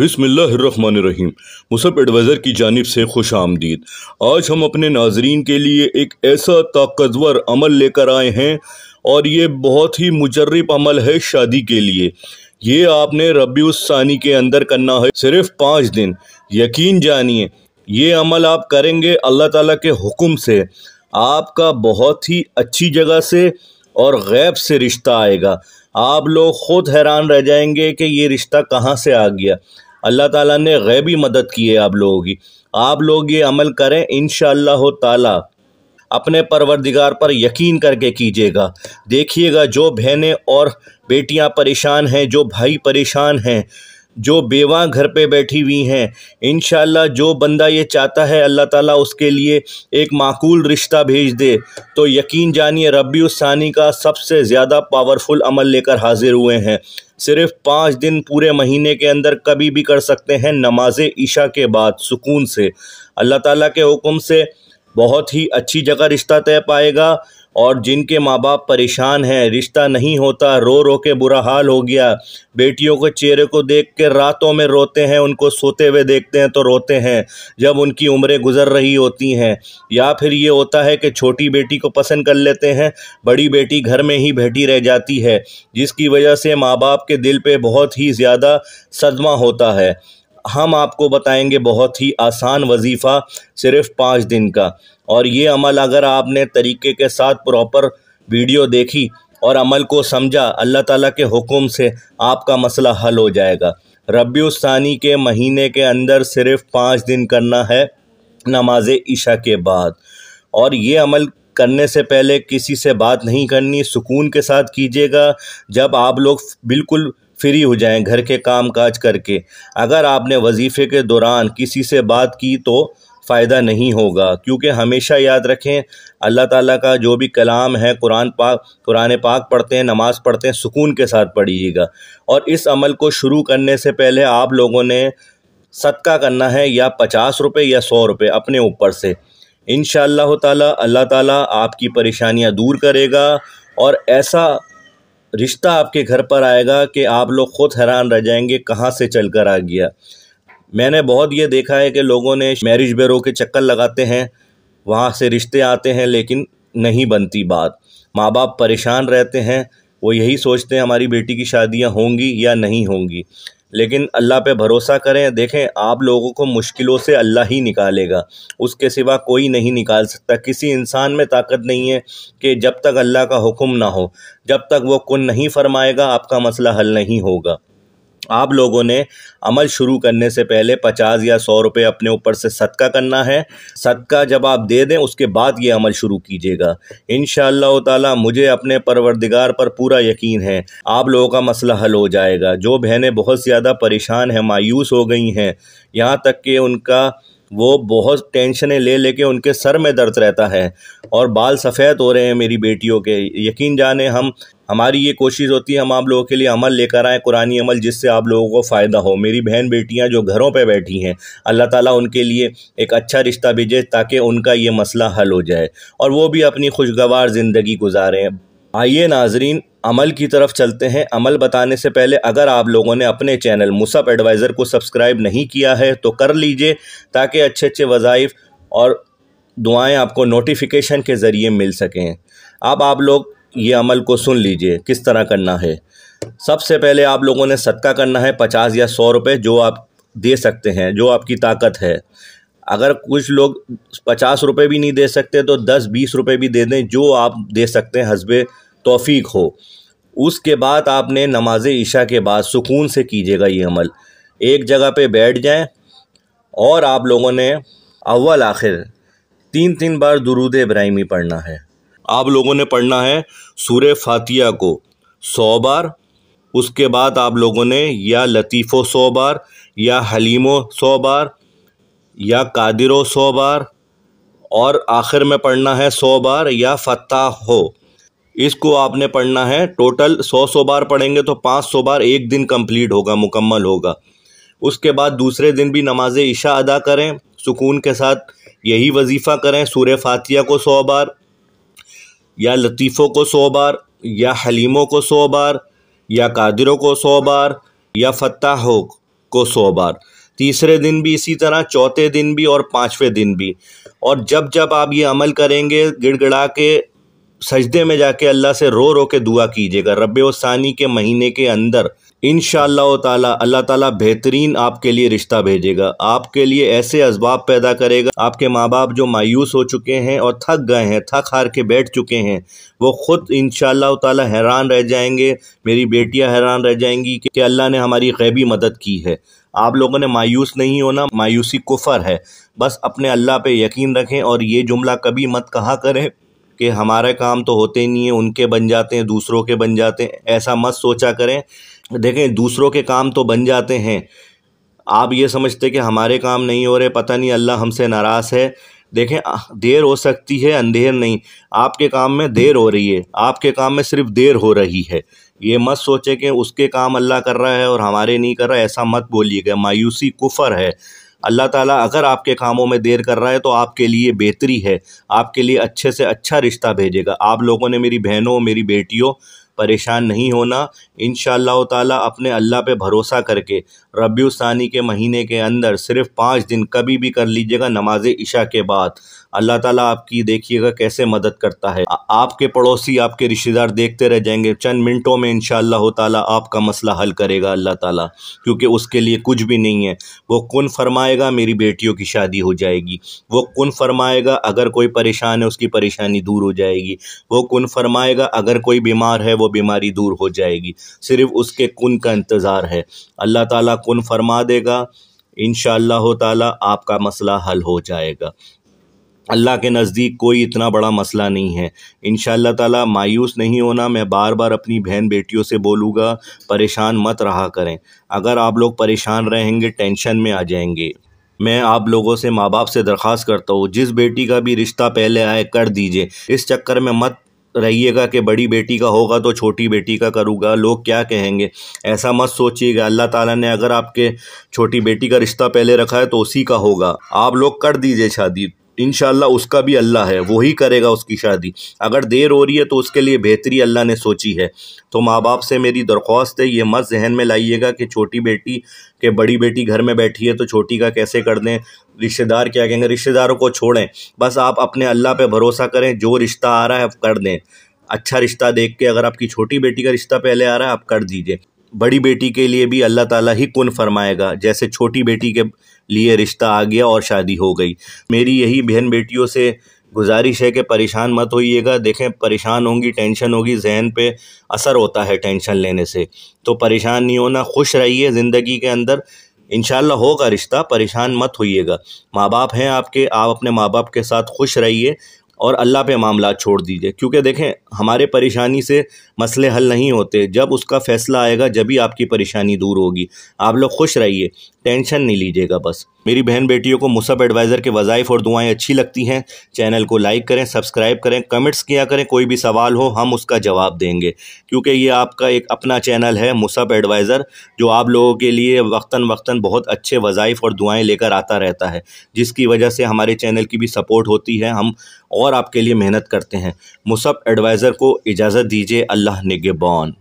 बिसमिल्लर Musab adviser की जानब से खुश आमदीद आज हम अपने नाजरीन के लिए एक ऐसा ताकतवर अमल लेकर आए हैं और ये बहुत ही मुजरब अमल है शादी के लिए ये आपने रबीसानी के अंदर करना है सिर्फ पाँच दिन यकीन जानिए ये अमल आप करेंगे अल्लाह ताला के हुक्म से आपका बहुत ही अच्छी जगह से और गैब से रिश्ता आएगा आप लोग ख़ुद हैरान रह जाएंगे कि ये रिश्ता कहाँ से आ गया अल्लाह ताला ने गैबी मदद की है आप लोगों की आप लोग ये अमल करें इन ताला अपने परवरदिगार पर यकीन करके कीजिएगा देखिएगा जो बहनें और बेटियां परेशान हैं जो भाई परेशान हैं जो बेवा घर पे बैठी हुई हैं इन जो बंदा ये चाहता है अल्लाह ताला उसके लिए एक माकूल रिश्ता भेज दे तो यकीन जानिए रबी उसानी का सबसे ज़्यादा पावरफुल अमल लेकर हाजिर हुए हैं सिर्फ पाँच दिन पूरे महीने के अंदर कभी भी कर सकते हैं नमाज ईशा के बाद सुकून से अल्लाह ताला के हुक्म से बहुत ही अच्छी जगह रिश्ता तय पाएगा और जिनके माँ बाप परेशान हैं रिश्ता नहीं होता रो रो के बुरा हाल हो गया बेटियों के चेहरे को देख के रातों में रोते हैं उनको सोते हुए देखते हैं तो रोते हैं जब उनकी उम्रें गुजर रही होती हैं या फिर ये होता है कि छोटी बेटी को पसंद कर लेते हैं बड़ी बेटी घर में ही बैठी रह जाती है जिसकी वजह से माँ बाप के दिल पर बहुत ही ज़्यादा सदमा होता है हम आपको बताएंगे बहुत ही आसान वजीफ़ा सिर्फ पाँच दिन का और ये अमल अगर आपने तरीके के साथ प्रॉपर वीडियो देखी और अमल को समझा अल्लाह ताला के हुक्म से आपका मसला हल हो जाएगा रबीसानी के महीने के अंदर सिर्फ पाँच दिन करना है नमाज ईशा के बाद और ये अमल करने से पहले किसी से बात नहीं करनी सुकून के साथ कीजिएगा जब आप लोग बिल्कुल फ्री हो जाएं घर के काम काज करके अगर आपने वजीफ़े के दौरान किसी से बात की तो फ़ायदा नहीं होगा क्योंकि हमेशा याद रखें अल्लाह ताला का जो भी कलाम है कुरान पाक कुरान पाक पढ़ते हैं नमाज़ पढ़ते हैं सुकून के साथ पढ़िएगा और इस अमल को शुरू करने से पहले आप लोगों ने सदका करना है या पचास रुपये या सौ रुपये अपने ऊपर से इन ताला अल्लाह ताला आपकी परेशानियां दूर करेगा और ऐसा रिश्ता आपके घर पर आएगा कि आप लोग खुद हैरान रह जाएंगे कहाँ से चल कर आ गया मैंने बहुत ये देखा है कि लोगों ने मैरिज ब्यूरो के चक्कर लगाते हैं वहाँ से रिश्ते आते हैं लेकिन नहीं बनती बात माँ बाप परेशान रहते हैं वो यही सोचते हैं हमारी बेटी की शादियाँ होंगी या नहीं होंगी लेकिन अल्लाह पे भरोसा करें देखें आप लोगों को मुश्किलों से अल्लाह ही निकालेगा उसके सिवा कोई नहीं निकाल सकता किसी इंसान में ताकत नहीं है कि जब तक अल्लाह का हुक्म ना हो जब तक वो कुन नहीं फरमाएगा आपका मसला हल नहीं होगा आप लोगों ने अमल शुरू करने से पहले पचास या सौ रुपये अपने ऊपर से सदका करना है सदका जब आप दे दें उसके बाद ये अमल शुरू कीजिएगा इन ताला मुझे अपने परवरदिगार पर पूरा यकीन है आप लोगों का मसला हल हो जाएगा जो बहनें बहुत ज़्यादा परेशान हैं मायूस हो गई हैं यहाँ तक कि उनका वो बहुत टेंशनें ले लेके उनके सर में दर्द रहता है और बाल सफ़ेद हो रहे हैं मेरी बेटियों के यकीन जाने हम हमारी ये कोशिश होती है हम आप लोगों के लिए अमल लेकर आएँ कुरानी अमल जिससे आप लोगों को फ़ायदा हो मेरी बहन बेटियां जो घरों पे बैठी हैं अल्लाह ताला उनके लिए एक अच्छा रिश्ता भेजे ताकि उनका ये मसला हल हो जाए और वो भी अपनी खुशगवार ज़िंदगी गुजारें आइए नाजरीन अमल की तरफ चलते हैं अमल बताने से पहले अगर आप लोगों ने अपने चैनल मुसब एडवाइज़र को सब्सक्राइब नहीं किया है तो कर लीजिए ताकि अच्छे अच्छे वज़ाइफ और दुआएँ आपको नोटिफिकेशन के ज़रिए मिल सकें अब आप लोग ये अमल को सुन लीजिए किस तरह करना है सबसे पहले आप लोगों ने सदका करना है पचास या सौ रुपये जो आप दे सकते हैं जो आपकी ताकत है अगर कुछ लोग पचास रुपये भी नहीं दे सकते तो दस बीस रुपये भी दे दें जो आप दे सकते हैं हसब तोफ़ी हो उसके बाद आपने नमाज ईशा के बाद सुकून से कीजिएगा ये अमल एक जगह पर बैठ जाए और आप लोगों ने अव्वल आखिर तीन तीन बार दरूद इब्राहिमी पढ़ना है आप लोगों ने पढ़ना है सूर्य फातिया को सौ बार उसके बाद आप लोगों ने या लतीफ़ो सौ बार या हलीमो सौ बार या कादिरो सौ बार और आखिर में पढ़ना है सौ बार या फत्ता हो इसको आपने पढ़ना है टोटल सौ सौ बार पढ़ेंगे तो पाँच सौ बार एक दिन कंप्लीट होगा मुकम्मल होगा उसके बाद दूसरे दिन भी नमाज ईशा अदा करें सुकून के साथ यही वजीफ़ा करें सूर्य फातिया को सौ बार या लतीफ़ों को सौ बार या हलीमों को सौ बार या कादिरों को सौ बार या फताहों को सौ बार तीसरे दिन भी इसी तरह चौथे दिन भी और पाँचवें दिन भी और जब जब आप ये अमल करेंगे गिड़गड़ा के सजदे में जाके अल्लाह से रो रो के दुआ कीजिएगा रब वसानी के महीने के अंदर इन ताला अल्लाह ताला बेहतरीन आपके लिए रिश्ता भेजेगा आपके लिए ऐसे इसबाब पैदा करेगा आपके माँ बाप जो मायूस हो चुके हैं और थक गए हैं थक हार के बैठ चुके हैं वो ख़ुद इन ताला हैरान रह जाएंगे मेरी बेटियाँ हैरान रह जाएंगी कि अल्लाह ने हमारी गैबी मदद की है आप लोगों ने मायूस नहीं होना मायूसी कुफर है बस अपने अल्लाह पे यकीन रखें और ये जुमला कभी मत कहा करें कि हमारे काम तो होते ही नहीं है उनके बन जाते हैं दूसरों के बन जाते हैं ऐसा मत सोचा करें देखें दूसरों के काम तो बन जाते हैं आप ये समझते कि हमारे काम नहीं हो रहे पता नहीं अल्लाह हमसे नाराज़ है देखें देर हो सकती है अंधेर नहीं आपके काम में देर हो रही है आपके काम में सिर्फ देर हो रही है ये मत सोचें कि उसके काम अल्लाह कर रहा है और हमारे नहीं कर रहा ऐसा मत बोलिएगा मायूसी कुफ़र है अल्लाह ताला अगर आपके कामों में देर कर रहा है तो आपके लिए बेहतरी है आपके लिए अच्छे से अच्छा रिश्ता भेजेगा आप लोगों ने मेरी बहनों मेरी बेटियों परेशान नहीं होना इन ताला अपने अल्लाह पे भरोसा करके रबी के महीने के अंदर सिर्फ पाँच दिन कभी भी कर लीजिएगा नमाज इशा के बाद अल्लाह ताला आपकी देखिएगा कैसे मदद करता है आपके पड़ोसी आपके रिश्तेदार देखते रह जाएंगे चंद मिनटों में इन ताला आपका मसला हल करेगा अल्लाह ताला क्योंकि उसके लिए कुछ भी नहीं है वो कन फरमाएगा मेरी बेटियों की शादी हो जाएगी वो कन फरमाएगा अगर कोई परेशान है उसकी परेशानी दूर हो जाएगी वो कन फरमाएगा अगर कोई बीमार है वो बीमारी दूर हो जाएगी सिर्फ उसके कन का इंतज़ार है अल्लाह ताला कन फरमा देगा इन ताला आपका मसला हल हो जाएगा अल्लाह के नज़दीक कोई इतना बड़ा मसला नहीं है इन ताला मायूस नहीं होना मैं बार बार अपनी बहन बेटियों से बोलूँगा परेशान मत रहा करें अगर आप लोग परेशान रहेंगे टेंशन में आ जाएंगे मैं आप लोगों से माँ बाप से दरख्वास्त करता हूँ जिस बेटी का भी रिश्ता पहले आए कर दीजिए इस चक्कर में मत रहिएगा कि बड़ी बेटी का होगा तो छोटी बेटी का करूँगा लोग क्या कहेंगे ऐसा मत सोचिएगा अल्लाह ताला ने अगर आपके छोटी बेटी का रिश्ता पहले रखा है तो उसी का होगा आप लोग कर दीजिए शादी इन उसका भी अल्लाह है वही करेगा उसकी शादी अगर देर हो रही है तो उसके लिए बेहतरी अल्लाह ने सोची है तो माँ बाप से मेरी दरख्वास्त है ये मत जहन में लाइएगा कि छोटी बेटी के बड़ी बेटी घर में बैठी है तो छोटी का कैसे कर दें रिश्तेदार क्या कहेंगे रिश्तेदारों को छोड़ें बस आप अपने अल्लाह पर भरोसा करें जो रिश्ता आ रहा है आप कर दें अच्छा रिश्ता देख के अगर आपकी छोटी बेटी का रिश्ता पहले आ रहा है आप कर दीजिए बड़ी बेटी के लिए भी अल्लाह ताला ही कुन फरमाएगा जैसे छोटी बेटी के लिए रिश्ता आ गया और शादी हो गई मेरी यही बहन बेटियों से गुजारिश है कि परेशान मत होइएगा देखें परेशान होंगी टेंशन होगी जहन पे असर होता है टेंशन लेने से तो परेशान नहीं होना खुश रहिए ज़िंदगी के अंदर इनशाला होगा रिश्ता परेशान मत होइएगा माँ बाप हैं आपके आप अपने माँ बाप के साथ खुश रहिए और अल्लाह पे मामला छोड़ दीजिए क्योंकि देखें हमारे परेशानी से मसले हल नहीं होते जब उसका फ़ैसला आएगा जब ही आपकी परेशानी दूर होगी आप लोग खुश रहिए टेंशन नहीं लीजिएगा बस मेरी बहन बेटियों को मुसब एडवाइज़र के वज़ाइफ और दुआएं अच्छी लगती हैं चैनल को लाइक करें सब्सक्राइब करें कमेंट्स किया करें कोई भी सवाल हो हम उसका जवाब देंगे क्योंकि ये आपका एक अपना चैनल है मुसब एडवाइज़र जो आप लोगों के लिए वक्ता वक्ता बहुत अच्छे वज़ाइफ और दुआएँ लेकर आता रहता है जिसकी वजह से हमारे चैनल की भी सपोर्ट होती है हम और आपके लिए मेहनत करते हैं मुसब एडवाइज़र को इजाज़त दीजिए अल्लाह निगेबान